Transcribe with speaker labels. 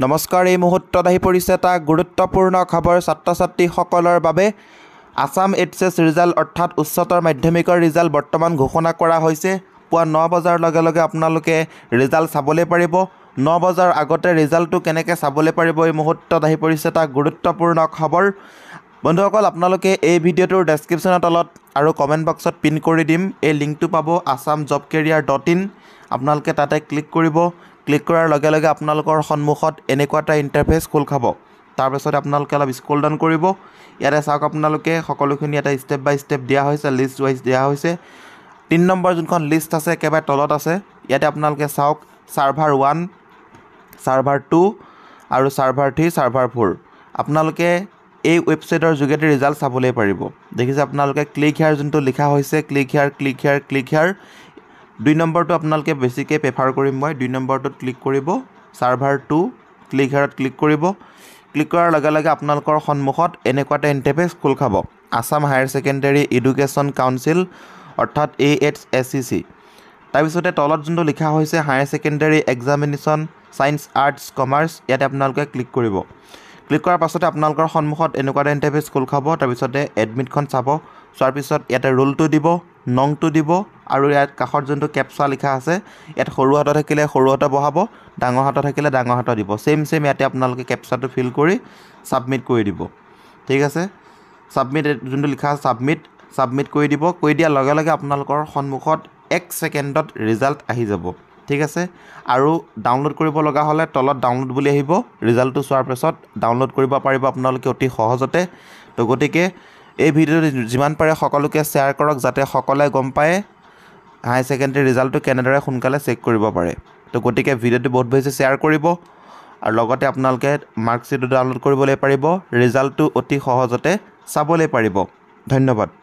Speaker 1: নমস্কাৰ এই মুহূৰ্তত আহি পৰিছে এটা গুৰুত্বপূৰ্ণ খবৰ ছাত্ৰ ছাত্ৰীসকলৰ বাবে আছাম এইচ এছ ৰিজাল্ট অৰ্থাৎ উচ্চতৰ মাধ্যমিকৰ ৰিজাল্ট বৰ্তমান ঘোষণা কৰা হৈছে পুৱা ন বজাৰ লগে লগে আপোনালোকে ৰিজাল্ট চাবলৈ পাৰিব ন বজাৰ আগতে ৰিজাল্টটো কেনেকৈ চাবলৈ পাৰিব এই মুহূৰ্তত আহি পৰিছে এটা গুৰুত্বপূৰ্ণ খবৰ বন্ধুসকল আপোনালোকে এই ভিডিঅ'টোৰ ডেছক্ৰিপশ্যনৰ তলত আৰু কমেণ্ট বক্সত পিন কৰি দিম এই লিংকটো পাব Assam job career dot in আপোনালোকে তাতে ক্লিক কৰিব ক্লিক কৰাৰ লগে লগে আপোনালোকৰ সন্মুখত এনেকুৱা এটা ইণ্টাৰফেচ খোল খাব তাৰপিছত আপোনালোকে অলপ স্কুল ডাউন কৰিব ইয়াতে চাওক আপোনালোকে সকলোখিনি এটা ষ্টেপ বাই ষ্টেপ দিয়া হৈছে লিষ্ট ৱাইজ দিয়া হৈছে তিনি নম্বৰ যোনখন লিষ্ট আছে একেবাৰে তলত আছে ইয়াতে আপোনালোকে চাওক ছাৰ্ভাৰ ওৱান ছাৰ্ভাৰ টু আৰু ছাৰ্ভাৰ থ্ৰী ছাৰ্ভাৰ ফ'ৰ আপোনালোকে এই ৱেবছাইটৰ যোগেদি ৰিজাল্ট চাবলৈ পাৰিব দেখিছে আপোনালোকে ক্লিক হেয়াৰ যোনটো লিখা হৈছে click here click here click here দুই নম্বৰটো আপোনালোকে বেছিকৈ প্ৰেফাৰ কৰিম মই দুই নম্বৰটোত ক্লিক কৰিব ছাৰ্ভাৰ টু ক্লিক হেয়াৰত ক্লিক কৰিব ক্লিক কৰাৰ লগে লগে আপোনালোকৰ সন্মুখত এনেকুৱা এটা ইণ্টাৰফেচ খোল খাব Assam Higher Secondary Education Council অৰ্থাৎ A H S C C তাৰপিছতে তলত যোনটো লিখা হৈছে higher secondary examination science arts commerce ইয়াতে আপোনালোকে ক্লিক কৰিব ক্লিক কৰাৰ পাছতে আপোনালোকৰ সন্মুখত এনেকুৱা এটা ইণ্টাৰফেচ খোল খাব তাৰপিছতে এডমিটখন চাব চোৱাৰ পিছত ইয়াতে ৰোলটো দিব নংটো দিব আৰু ইয়াত কাষত যোনটো কেপচা লিখা আছে ইয়াত সৰু হাতত থাকিলে সৰু হাতত বহাব ডাঙৰ হাতত থাকিলে ডাঙৰ হাতত দিব চেম চেম ইয়াতে আপোনালোকে কেপচাটো ফিল কৰি ছাবমিট কৰি দিব ঠিক আছে ছাবমিট যোনটো লিখা আছে ছাবমিট ছাবমিট কৰি দিব কৰি দিয়াৰ লগে লগে আপোনালোকৰ সন্মুখত এক ছেকেণ্ডত ৰিজাল্ট আহি যাব ঠিক আছে আৰু ডাউনলোড কৰিব লগা হ'লে তলত ডাউনলোড বুলি আহিব ৰিজাল্টটো চোৱাৰ পাছত ডাউনলোড কৰিব পাৰিব আপোনালোকে অতি সহজতে তো গতিকে এই ভিডিঅ'টো যিমান পাৰে সকলোকে শ্বেয়াৰ কৰক যাতে সকলোৱে গম পায় হাই ছেকেণ্ডেৰী ৰিজাল্টটো কেনেদৰে সোনকালে চেক কৰিব পাৰে তো গতিকে ভিডিঅ'টো বহুত বেছি শ্বেয়াৰ কৰিব আৰু লগতে আপোনালোকে মাৰ্কশ্বিটো ডাউনলোড কৰিবলৈ পাৰিব ৰিজাল্টটো অতি সহজতে চাবলৈ পাৰিব ধন্যবাদ